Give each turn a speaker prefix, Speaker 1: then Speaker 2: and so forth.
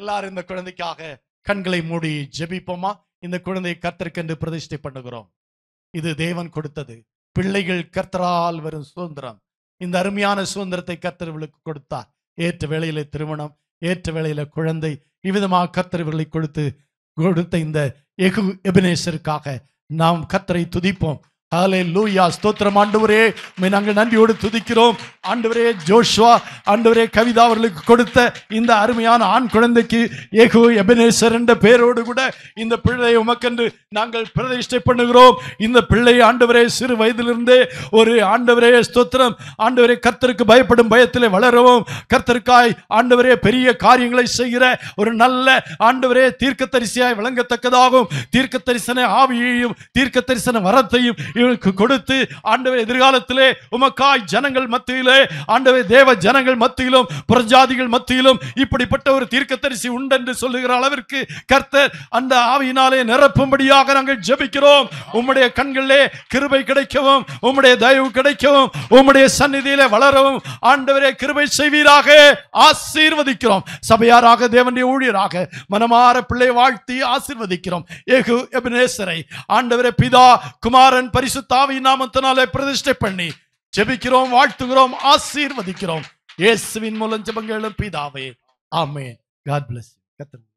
Speaker 1: எல்லாரும் இந்த குழந்தைக்காக கண்களை மூடி ஜெபிப்போமா இந்த குழந்தையை கர்த்தருக்கென்று பிரதிஷ்டை பண்ணுகிறோம் இது தேவன் கொடுத்தது பிள்ளைகள் கர்த்தரால் வரும் சுதந்திரம் இந்த அருமையான சுதந்திரத்தை கர்த்தர்களுக்கு கொடுத்தார் ஏற்ற வேளையில திருமணம் ஏற்ற வேளையில குழந்தை இவ்விதமாக கர்த்தர்களை கொடுத்து கொடுத்த இந்த எகு எபினேசருக்காக நாம் கர்த்தரை துதிப்போம் ஹாலே லூயா ஸ்தோத்திரம் ஆண்டவரே நாங்கள் நன்றியோடு துதிக்கிறோம் ஆண்டவரே ஜோஷ்வா ஆண்டவரே கவிதா அவர்களுக்கு கொடுத்த இந்த அருமையான ஆண் குழந்தைக்கு ஏகோ எபினேசர் என்ற பெயரோடு கூட இந்த பிள்ளையை உமக்கென்று நாங்கள் பிரதிஷ்டை பண்ணுகிறோம் இந்த பிள்ளை ஆண்டவரே சிறு வயதிலிருந்தே ஒரு ஆண்டவரே ஸ்தோத்திரம் ஆண்டவரே கர்த்தருக்கு பயப்படும் பயத்தில் வளரவும் கர்த்தருக்காய் ஆண்டவரே பெரிய காரியங்களை செய்கிற ஒரு நல்ல ஆண்டவரே தீர்க்க தரிசியாய் விளங்கத்தக்கதாகவும் தீர்க்க தரிசன ஆவியையும் தீர்க்க தரிசன வரத்தையும் இவனுக்கு கொடுத்து ஆண்டவர் எதிர்காலத்திலே உமக்காய் ஜனங்கள் மத்தியிலே ஆண்டவர் தேவ ஜனங்கள் மத்தியிலும் புறஜாதிகள் மத்தியிலும் இப்படிப்பட்ட ஒரு தீர்க்க தீர்க்கத்தரிசி உண்டென்று சொல்லுகிற அளவிற்கு கர்த்தர் அந்த ஆவியினாலே நிரப்பும்படியாக நாங்கள் ஜபிக்கிறோம் உம்முடைய கண்களிலே கிருபை கிடைக்கவும் உம்முடைய தயவு கிடைக்கவும் உம்முடைய சந்நிதியிலே வளரவும் ஆண்டவரே கிருபை செய்வீராக ஆசீர்வதிக்கிறோம் சபையாராக தேவனுடைய ஊழியராக மனமாற பிள்ளை வாழ்த்தி ஆசீர்வதிக்கிறோம் ஆண்டவரே பிதா குமாரன் பரிசு பரிசுத்தாவி நாமத்தினாலே பிரதிஷ்டை பண்ணி ஜெபிக்கிறோம் வாழ்த்துகிறோம் ஆசீர்வதிக்கிறோம் இயேசுவின் மூலம் ஜெபங்களும் பிதாவே ஆமே காட் பிளஸ் கத்தன்